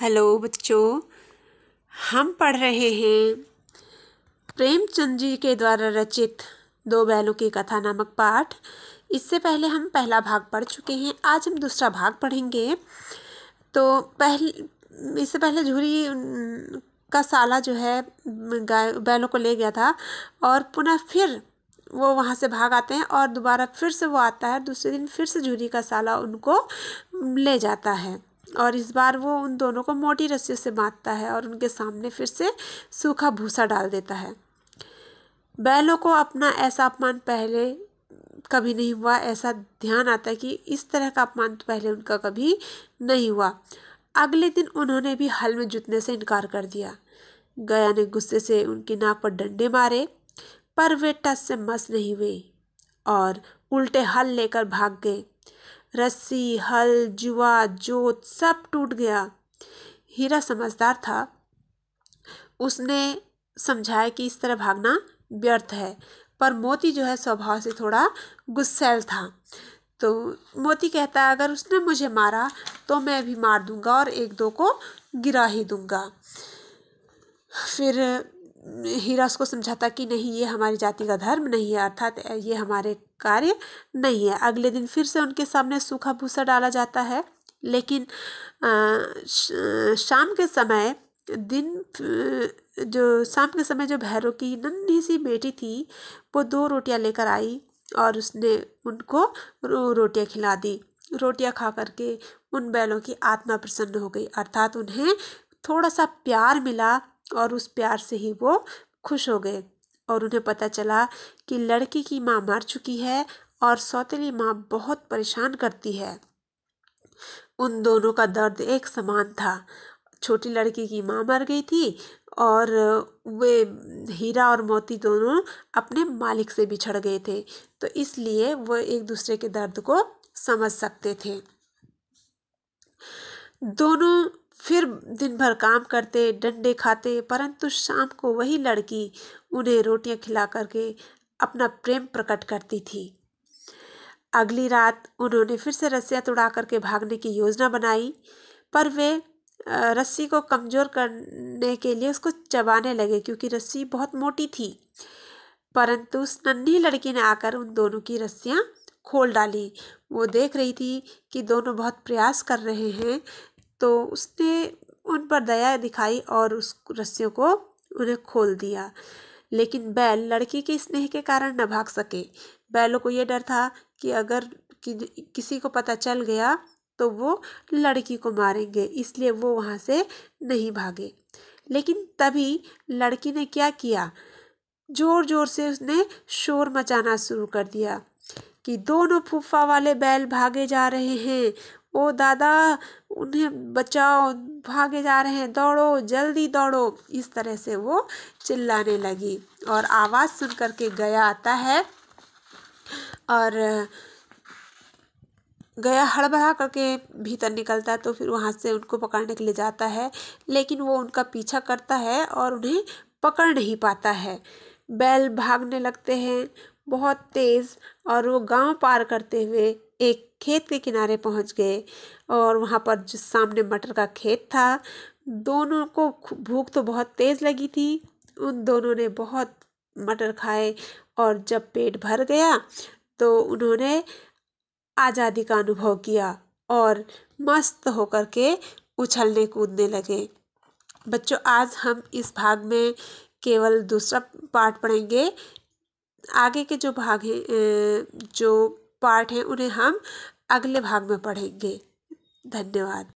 hello बच्चों हम पढ़ रहे हैं प्रेमचंद जी के द्वारा रचित दो बैलों की कथा नामक पाठ इससे पहले हम पहला भाग पढ़ चुके हैं आज हम दूसरा भाग पढ़ेंगे तो पहले इससे पहले झूरी का साला जो है गाय बैलों को ले गया था और पुनः फिर वो वहाँ से भाग आते हैं और दोबारा फिर से वो आता है दूसरे दिन फिर से झूरी का साला उनको ले जाता है और इस बार वो उन दोनों को मोटी रस्सी से बांधता है और उनके सामने फिर से सूखा भूसा डाल देता है बैलों को अपना ऐसा अपमान पहले कभी नहीं हुआ ऐसा ध्यान आता है कि इस तरह का अपमान तो पहले उनका कभी नहीं हुआ अगले दिन उन्होंने भी हल में जुतने से इनकार कर दिया गया ने गुस्से से उनकी नाक पर डंडे मारे पर वे टस से मस नहीं हुए और उल्टे हल लेकर भाग गए रस्सी हल जुआ जोत सब टूट गया हीरा समझदार था उसने समझाया कि इस तरह भागना व्यर्थ है पर मोती जो है स्वभाव से थोड़ा गुस्सैल था तो मोती कहता है अगर उसने मुझे मारा तो मैं भी मार दूंगा और एक दो को गिरा ही दूंगा फिर हीरा उसको समझाता कि नहीं ये हमारी जाति का धर्म नहीं है अर्थात ये हमारे कार्य नहीं है अगले दिन फिर से उनके सामने सूखा भूसा डाला जाता है लेकिन शाम के समय दिन जो शाम के समय जो भैरव की नन्ही सी बेटी थी वो दो रोटियां लेकर आई और उसने उनको रो, रोटियां खिला दी रोटियां खा करके उन बैलों की आत्मा प्रसन्न हो गई अर्थात उन्हें थोड़ा सा प्यार मिला और उस प्यार से ही वो खुश हो गए और उन्हें पता चला कि लड़की की माँ मर चुकी है और सौतेली माँ बहुत परेशान करती है उन दोनों का दर्द एक समान था छोटी लड़की की माँ मर गई थी और वे हीरा और मोती दोनों अपने मालिक से बिछड़ गए थे तो इसलिए वो एक दूसरे के दर्द को समझ सकते थे दोनों फिर दिन भर काम करते डंडे खाते परंतु शाम को वही लड़की उन्हें रोटियां खिला करके अपना प्रेम प्रकट करती थी अगली रात उन्होंने फिर से रस्सियाँ तोड़ा करके भागने की योजना बनाई पर वे रस्सी को कमज़ोर करने के लिए उसको चबाने लगे क्योंकि रस्सी बहुत मोटी थी परंतु उस नन्ही लड़की ने आकर उन दोनों की रस्सियाँ खोल डाली वो देख रही थी कि दोनों बहुत प्रयास कर रहे हैं तो उसने उन पर दया दिखाई और उस रस्सियों को उन्हें खोल दिया लेकिन बैल लड़की के स्नेह के कारण न भाग सके बैलों को ये डर था कि अगर कि, किसी को पता चल गया तो वो लड़की को मारेंगे इसलिए वो वहाँ से नहीं भागे लेकिन तभी लड़की ने क्या किया जोर जोर से उसने शोर मचाना शुरू कर दिया कि दोनों फूफा वाले बैल भागे जा रहे हैं ओ दादा उन्हें बचाओ भागे जा रहे हैं दौड़ो जल्दी दौड़ो इस तरह से वो चिल्लाने लगी और आवाज़ सुन कर के गया आता है और गया हड़बड़ा करके भीतर निकलता है तो फिर वहाँ से उनको पकड़ने के लिए जाता है लेकिन वो उनका पीछा करता है और उन्हें पकड़ नहीं पाता है बैल भागने लगते हैं बहुत तेज़ और वो गांव पार करते हुए एक खेत के किनारे पहुंच गए और वहाँ पर जो सामने मटर का खेत था दोनों को भूख तो बहुत तेज़ लगी थी उन दोनों ने बहुत मटर खाए और जब पेट भर गया तो उन्होंने आज़ादी का अनुभव किया और मस्त होकर के उछलने कूदने लगे बच्चों आज हम इस भाग में केवल दूसरा पार्ट पढ़ेंगे आगे के जो भाग हैं जो पार्ट हैं उन्हें हम अगले भाग में पढ़ेंगे धन्यवाद